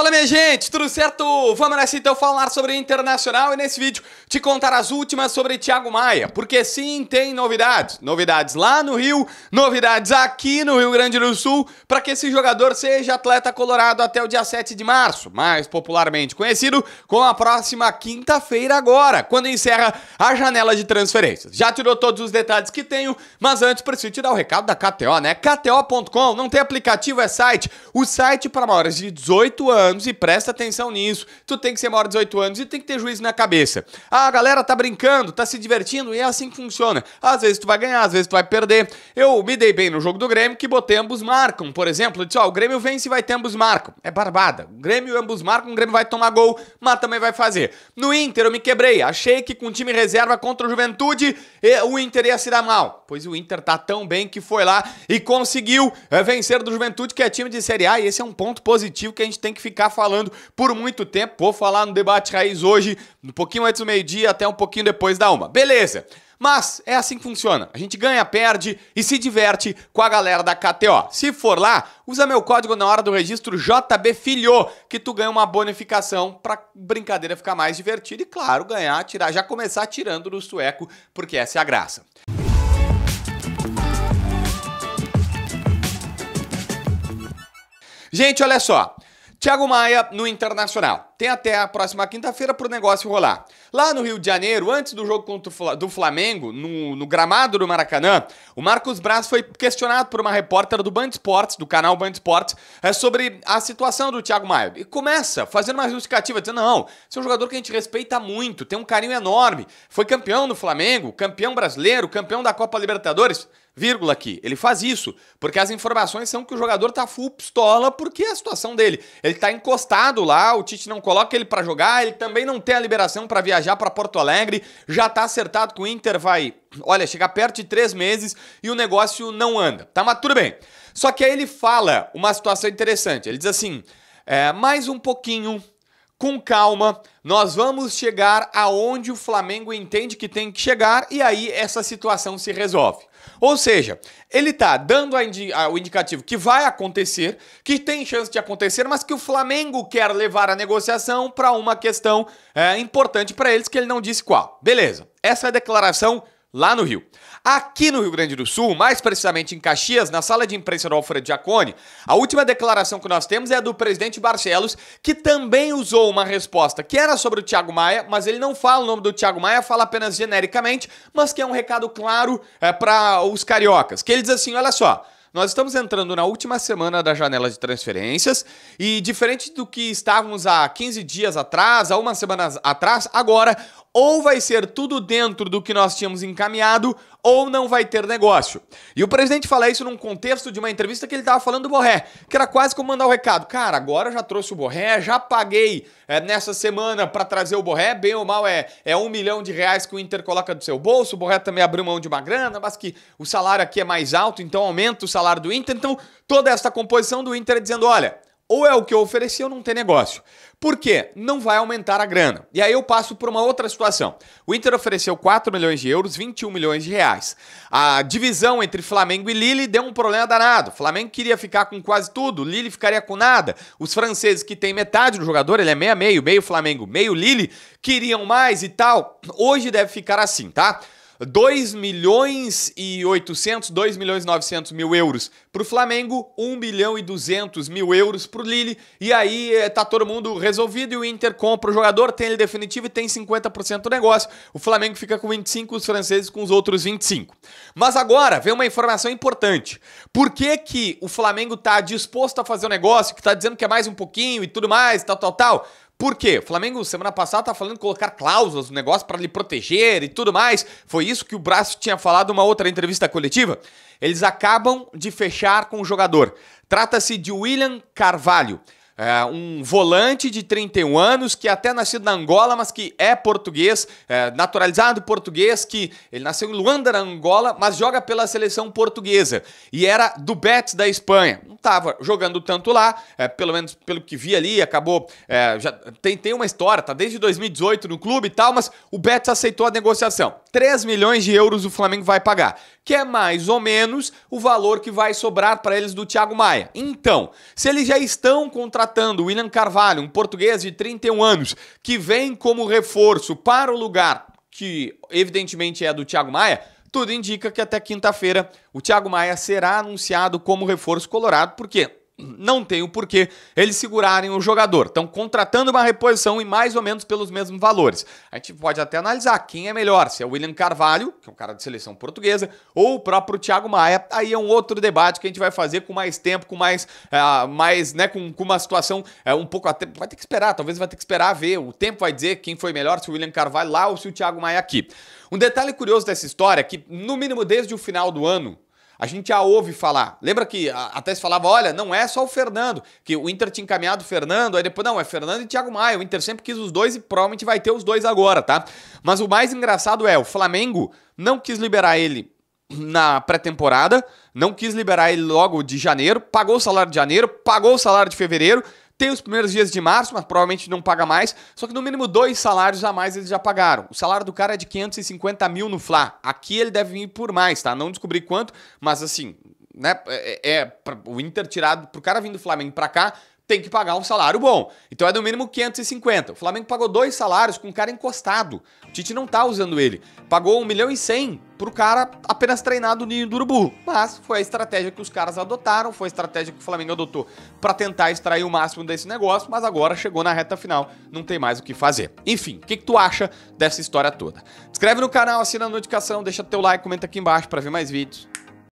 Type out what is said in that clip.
Fala minha gente, tudo certo? Vamos nessa então falar sobre internacional e nesse vídeo te contar as últimas sobre Thiago Maia, porque sim, tem novidades. Novidades lá no Rio, novidades aqui no Rio Grande do Sul, para que esse jogador seja atleta colorado até o dia 7 de março, mais popularmente conhecido com a próxima quinta-feira agora, quando encerra a janela de transferências. Já tirou todos os detalhes que tenho, mas antes preciso te dar o recado da KTO, né? KTO.com, não tem aplicativo, é site. O site para maiores de 18 anos anos e presta atenção nisso. Tu tem que ser maior de 18 anos e tem que ter juízo na cabeça. Ah, a galera tá brincando, tá se divertindo e é assim que funciona. Às vezes tu vai ganhar, às vezes tu vai perder. Eu me dei bem no jogo do Grêmio que botei ambos marcam, por exemplo. Eu disse, ó, o Grêmio vence e vai ter ambos marcam. É barbada. O Grêmio ambos marcam, o Grêmio vai tomar gol, mas também vai fazer. No Inter eu me quebrei. Achei que com time reserva contra o Juventude eh, o Inter ia se dar mal. Pois o Inter tá tão bem que foi lá e conseguiu eh, vencer do Juventude, que é time de Série A. E esse é um ponto positivo que a gente tem que ficar ficar falando por muito tempo. Vou falar no debate raiz hoje, um pouquinho antes do meio-dia até um pouquinho depois da uma. Beleza! Mas é assim que funciona. A gente ganha, perde e se diverte com a galera da KTO. Se for lá, usa meu código na hora do registro JBFilho, que tu ganha uma bonificação pra brincadeira ficar mais divertida e, claro, ganhar, tirar, já começar tirando do sueco, porque essa é a graça. Gente, olha só, Tiago Maia no Internacional. Tem até a próxima quinta-feira para o negócio rolar. Lá no Rio de Janeiro, antes do jogo contra do Flamengo, no, no, gramado do Maracanã, o Marcos Braz foi questionado por uma repórter do Band Esportes, do canal Band Esportes, é, sobre a situação do Thiago Maia. E começa fazendo uma justificativa, dizendo: não, esse é um jogador que a gente respeita muito, tem um carinho enorme, foi campeão do Flamengo, campeão brasileiro, campeão da Copa Libertadores vírgula aqui. Ele faz isso, porque as informações são que o jogador tá full pistola porque é a situação dele. Ele tá encostado lá, o Tite não coloca ele para jogar, ele também não tem a liberação para viajar para Porto Alegre, já tá acertado com o Inter, vai, olha, chegar perto de três meses e o negócio não anda. Tá, mas tudo bem. Só que aí ele fala uma situação interessante. Ele diz assim: é, mais um pouquinho com calma, nós vamos chegar aonde o Flamengo entende que tem que chegar e aí essa situação se resolve. Ou seja, ele está dando indi o indicativo que vai acontecer, que tem chance de acontecer, mas que o Flamengo quer levar a negociação para uma questão é, importante para eles que ele não disse qual. Beleza, essa é a declaração lá no Rio. Aqui no Rio Grande do Sul, mais precisamente em Caxias, na sala de imprensa do Alfredo Giacone, a última declaração que nós temos é a do presidente Barcelos, que também usou uma resposta que era sobre o Thiago Maia, mas ele não fala o nome do Thiago Maia, fala apenas genericamente, mas que é um recado claro é, para os cariocas, que ele diz assim, olha só... Nós estamos entrando na última semana da janela de transferências e, diferente do que estávamos há 15 dias atrás, há uma semana atrás, agora ou vai ser tudo dentro do que nós tínhamos encaminhado, ou não vai ter negócio. E o presidente fala isso num contexto de uma entrevista que ele estava falando do Borré, que era quase como mandar o um recado. Cara, agora já trouxe o Borré, já paguei é, nessa semana para trazer o Borré, bem ou mal é, é um milhão de reais que o Inter coloca do seu bolso, o Borré também abriu mão de uma grana, mas que o salário aqui é mais alto, então aumenta o salário do Inter. Então, toda essa composição do Inter é dizendo, olha ou é o que eu ofereci ou não tem negócio. Por quê? Não vai aumentar a grana. E aí eu passo por uma outra situação. O Inter ofereceu 4 milhões de euros, 21 milhões de reais. A divisão entre Flamengo e Lille deu um problema danado. O Flamengo queria ficar com quase tudo, o Lille ficaria com nada. Os franceses que têm metade do jogador, ele é meia meio, meio Flamengo, meio Lille, queriam mais e tal. Hoje deve ficar assim, tá? 2 milhões e 800, 2 milhões e 900 mil euros para o Flamengo, 1 bilhão e 200 mil euros para o Lille. E aí eh, tá todo mundo resolvido e o Inter compra o jogador, tem ele definitivo e tem 50% do negócio. O Flamengo fica com 25, os franceses com os outros 25. Mas agora vem uma informação importante. Por que, que o Flamengo tá disposto a fazer o um negócio, que tá dizendo que é mais um pouquinho e tudo mais, tal, tal, tal? Por quê? O Flamengo, semana passada, tá falando de colocar cláusulas no negócio para lhe proteger e tudo mais. Foi isso que o Braço tinha falado numa outra entrevista coletiva. Eles acabam de fechar com o jogador. Trata-se de William Carvalho. É um volante de 31 anos que é até nascido na Angola, mas que é português, é naturalizado português, que ele nasceu em Luanda, na Angola, mas joga pela seleção portuguesa e era do Betis da Espanha estava jogando tanto lá, é, pelo menos pelo que vi ali, acabou. É, já tem, tem uma história, tá desde 2018 no clube e tal, mas o Betis aceitou a negociação. 3 milhões de euros o Flamengo vai pagar, que é mais ou menos o valor que vai sobrar para eles do Thiago Maia. Então, se eles já estão contratando o William Carvalho, um português de 31 anos, que vem como reforço para o lugar que evidentemente é do Thiago Maia, tudo indica que até quinta-feira o Thiago Maia será anunciado como reforço colorado, porque não tem o porquê eles segurarem o jogador. Estão contratando uma reposição e mais ou menos pelos mesmos valores. A gente pode até analisar quem é melhor, se é o William Carvalho, que é um cara de seleção portuguesa, ou o próprio Thiago Maia. Aí é um outro debate que a gente vai fazer com mais tempo, com mais, uh, mais né, com, com uma situação uh, um pouco até... Vai ter que esperar, talvez vai ter que esperar ver. O tempo vai dizer quem foi melhor, se o William Carvalho lá ou se o Thiago Maia aqui. Um detalhe curioso dessa história é que, no mínimo desde o final do ano, a gente já ouve falar. Lembra que até se falava, olha, não é só o Fernando, que o Inter tinha encaminhado o Fernando, aí depois, não, é Fernando e Thiago Maia. O Inter sempre quis os dois e provavelmente vai ter os dois agora, tá? Mas o mais engraçado é, o Flamengo não quis liberar ele na pré-temporada, não quis liberar ele logo de janeiro, pagou o salário de janeiro, pagou o salário de fevereiro tem os primeiros dias de março, mas provavelmente não paga mais. Só que no mínimo dois salários a mais eles já pagaram. O salário do cara é de 550 mil no Fla. Aqui ele deve vir por mais, tá? Não descobri quanto, mas assim, né? É, é, é o Inter tirado pro cara vindo do Flamengo para cá tem que pagar um salário bom. Então é no mínimo 550. O Flamengo pagou dois salários com o cara encostado. O Tite não tá usando ele. Pagou 1 milhão e 100 pro cara apenas treinar do ninho do urubu. Mas foi a estratégia que os caras adotaram, foi a estratégia que o Flamengo adotou para tentar extrair o máximo desse negócio, mas agora chegou na reta final, não tem mais o que fazer. Enfim, o que, que tu acha dessa história toda? Inscreve no canal, assina a notificação, deixa teu like, comenta aqui embaixo para ver mais vídeos.